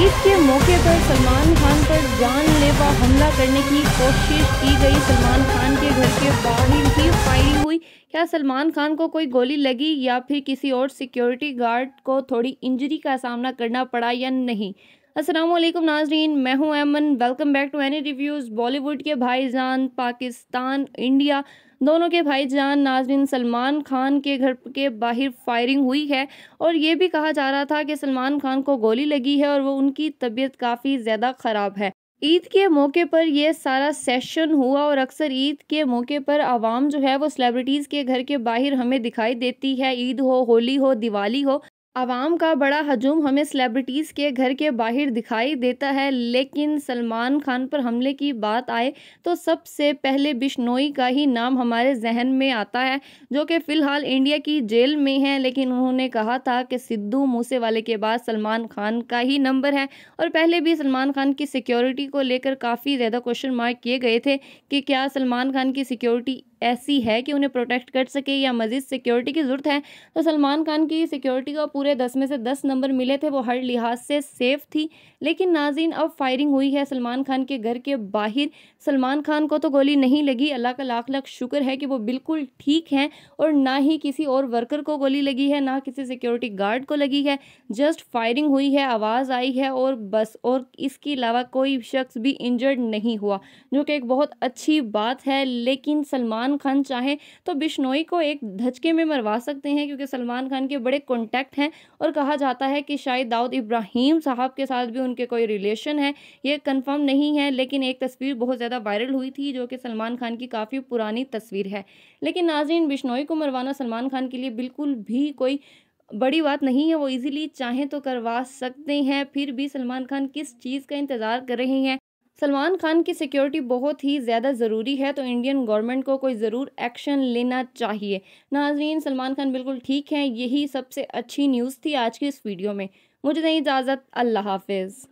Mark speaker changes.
Speaker 1: ईद के मौके पर सलमान खान पर जानलेवा हमला करने की कोशिश की गई सलमान खान के घर के बाहर ही फायरिंग हुई क्या सलमान खान को कोई गोली लगी या फिर किसी और सिक्योरिटी गार्ड को थोड़ी इंजरी का सामना करना पड़ा या नहीं असलम नाजरीन मैं हूँ Aiman welcome back to any reviews Bollywood के भाईजान पाकिस्तान इंडिया दोनों के भाईजान नाजरीन सलमान खान के घर के बाहर फायरिंग हुई है और ये भी कहा जा रहा था कि सलमान खान को गोली लगी है और वो उनकी तबीयत काफ़ी ज़्यादा ख़राब है ईद के मौके पर यह सारा सेशन हुआ और अक्सर ईद के मौके पर आवाम जो है वो सेलिब्रिटीज़ के घर के बाहर हमें दिखाई देती है ईद हो होली हो दिवाली हो आवाम का बड़ा हजूम हमें सेलिब्रिटीज़ के घर के बाहर दिखाई देता है लेकिन सलमान खान पर हमले की बात आए तो सबसे पहले बिश्नोई का ही नाम हमारे जहन में आता है जो कि फ़िलहाल इंडिया की जेल में है लेकिन उन्होंने कहा था कि सिद्धू मूसे वाले के बाद सलमान खान का ही नंबर है और पहले भी सलमान खान की सिक्योरिटी को लेकर काफ़ी ज़्यादा क्वेश्चन मार्क किए गए थे कि क्या सलमान खान की सिक्योरिटी ऐसी है कि उन्हें प्रोटेक्ट कर सके या मज़ीद सिक्योरिटी की ज़रूरत है तो सलमान खान की सिक्योरिटी को पूरे दस में से दस नंबर मिले थे वो हर लिहाज से सेफ़ थी लेकिन नाजीन अब फायरिंग हुई है सलमान खान के घर के बाहर सलमान खान को तो गोली नहीं लगी अल्लाह का लाख लाख शुक्र है कि वो बिल्कुल ठीक हैं और ना ही किसी और वर्कर को गोली लगी है ना किसी सिक्योरिटी गार्ड को लगी है जस्ट फायरिंग हुई है आवाज़ आई है और बस और इसके अलावा कोई शख्स भी इंजर्ड नहीं हुआ जो कि एक बहुत अच्छी बात है लेकिन सलमान सलमान खान चाहें तो बिश्नोई को एक धचके में मरवा सकते हैं क्योंकि सलमान खान के बड़े कॉन्टैक्ट हैं और कहा जाता है कि शायद दाऊद इब्राहिम साहब के साथ भी उनके कोई रिलेशन है ये कन्फर्म नहीं है लेकिन एक तस्वीर बहुत ज़्यादा वायरल हुई थी जो कि सलमान खान की काफ़ी पुरानी तस्वीर है लेकिन नाजीन बिश्नोई को मरवाना सलमान खान के लिए बिल्कुल भी कोई बड़ी बात नहीं है वो इजीली चाहें तो करवा सकते हैं फिर भी सलमान खान किस चीज़ का इंतज़ार कर रहे हैं सलमान खान की सिक्योरिटी बहुत ही ज़्यादा ज़रूरी है तो इंडियन गवर्नमेंट को कोई ज़रूर एक्शन लेना चाहिए नाजरीन सलमान खान बिल्कुल ठीक हैं यही सबसे अच्छी न्यूज़ थी आज की इस वीडियो में मुझे नहीं इजाज़त अल्लाह हाफिज़